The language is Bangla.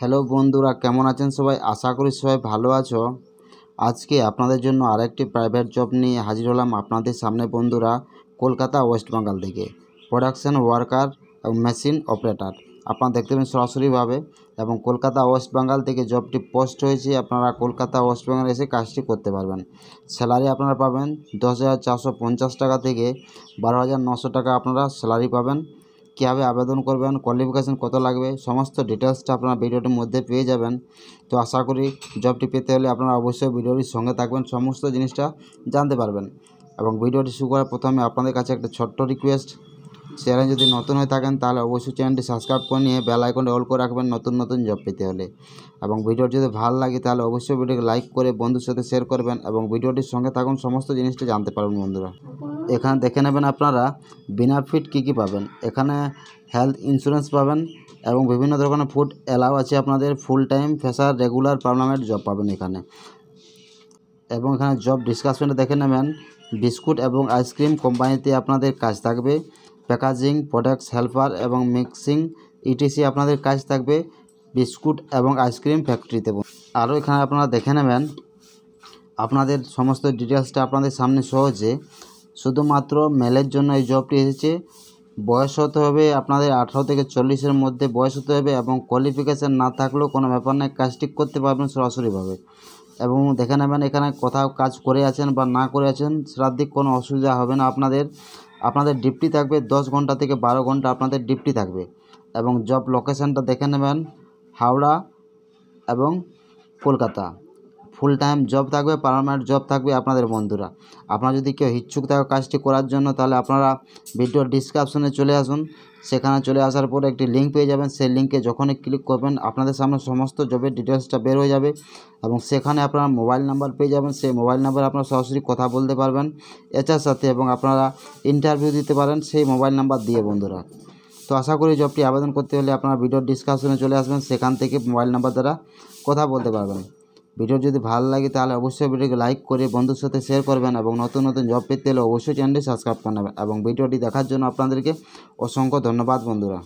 হ্যালো বন্ধুরা কেমন আছেন সবাই আশা করি সবাই ভালো আছো আজকে আপনাদের জন্য আরেকটি প্রাইভেট জব নিয়ে হাজির হলাম আপনাদের সামনে বন্ধুরা কলকাতা ওয়েস্ট বেঙ্গল থেকে প্রোডাকশান ওয়ার্কার এবং মেশিন অপারেটার আপনারা দেখতে পাবেন সরাসরিভাবে এবং কলকাতা ওয়েস্ট বেঙ্গল থেকে জবটি পোস্ট হয়েছে আপনারা কলকাতা ওয়েস্ট বেঙ্গল এসে কাজটি করতে পারবেন স্যালারি আপনারা পাবেন দশ টাকা থেকে বারো টাকা আপনারা স্যালারি পাবেন কীভাবে আবেদন করবেন কোয়ালিফিকেশান কত লাগবে সমস্ত ডিটেলসটা আপনারা ভিডিওটির মধ্যে পেয়ে যাবেন তো আশা করি জবটি পেতে হলে আপনারা অবশ্যই ভিডিওটির সঙ্গে থাকবেন সমস্ত জিনিসটা জানতে পারবেন এবং ভিডিওটি শুরু করার প্রথমে আপনাদের কাছে একটা ছোট্ট রিকোয়েস্ট চ্যানেল যদি নতুন হয়ে থাকেন তাহলে অবশ্যই চ্যানেলটি সাবস্ক্রাইব করে নিয়ে বেল আইকনটি অল করে রাখবেন নতুন নতুন জব পেতে হলে এবং ভিডিওটি যদি ভালো লাগে তাহলে অবশ্যই ভিডিওকে লাইক করে বন্ধুর সাথে শেয়ার করবেন এবং ভিডিওটির সঙ্গে থাকুন সমস্ত জিনিসটা জানতে পারবেন বন্ধুরা এখানে দেখে নেবেন আপনারা বেনিফিট কী কী পাবেন এখানে হেলথ ইন্স্যুরেন্স পাবেন এবং বিভিন্ন ধরনের ফুড অ্যালাউ আছে আপনাদের full time fresher regular permanent job পাবেন এখানে এবং এখানে জব ডিসকাশনে দেখে নেবেন বিস্কুট এবং আইসক্রিম কোম্পানিতে আপনাদের কাজ থাকবে প্যাকেজিং প্রোডাক্টস হেল্পার এবং মিক্সিং ইটিসি আপনাদের কাজ থাকবে বিস্কুট এবং আইসক্রিম ফ্যাক্টরিতে আরও এখানে আপনারা দেখে নেবেন আপনাদের সমস্ত ডিটেলসটা আপনাদের সামনে সহজে শুধুমাত্র মেলের জন্য এই জবটি এসেছে বয়স হতে হবে আপনাদের আঠারো থেকে চল্লিশের মধ্যে বয়স হতে হবে এবং কোয়ালিফিকেশান না থাকলেও কোনো ব্যাপার নয় কাজটি করতে পারবেন সরাসরিভাবে এবং দেখে নেবেন এখানে কোথাও কাজ করে আছেন বা না করে আছেন দিক কোনো অসুবিধা হবে না আপনাদের আপনাদের ডিপটি থাকবে দশ ঘন্টা থেকে বারো ঘন্টা আপনাদের ডিপটি থাকবে এবং জব লোকেশানটা দেখে নেবেন হাওড়া এবং কলকাতা ফুল টাইম জব থাকবে পারমানেন্ট জব থাকবে আপনাদের বন্ধুরা আপনারা যদি কেউ ইচ্ছুক থাকে কাজটি করার জন্য তাহলে আপনারা ভিডিওর ডিসক্রিপশনে চলে আসুন সেখানে চলে আসার পরে একটি লিঙ্ক পেয়ে যাবেন সেই লিঙ্কে যখনই ক্লিক করবেন আপনাদের সামনে সমস্ত জবের ডিটেলসটা বের হয়ে যাবে এবং সেখানে আপনারা মোবাইল নাম্বার পেয়ে যাবেন সেই মোবাইল নাম্বার আপনারা সরাসরি কথা বলতে পারবেন এটার সাথে এবং আপনারা ইন্টারভিউ দিতে পারেন সেই মোবাইল নাম্বার দিয়ে বন্ধুরা তো আশা করি জবটি আবেদন করতে হলে আপনারা ভিডিও ডিসকাশনে চলে আসবেন সেখান থেকে মোবাইল নাম্বার দ্বারা কথা বলতে পারবেন ভিডিও যদি ভালো লাগে তাহলে অবশ্যই ভিডিওকে লাইক করে বন্ধুর সাথে শেয়ার করবেন এবং নতুন নতুন জব পেতে হলে অবশ্যই চ্যানেলটি সাবস্ক্রাইব করে নেবেন এবং ভিডিওটি দেখার জন্য আপনাদেরকে অসংখ্য ধন্যবাদ বন্ধুরা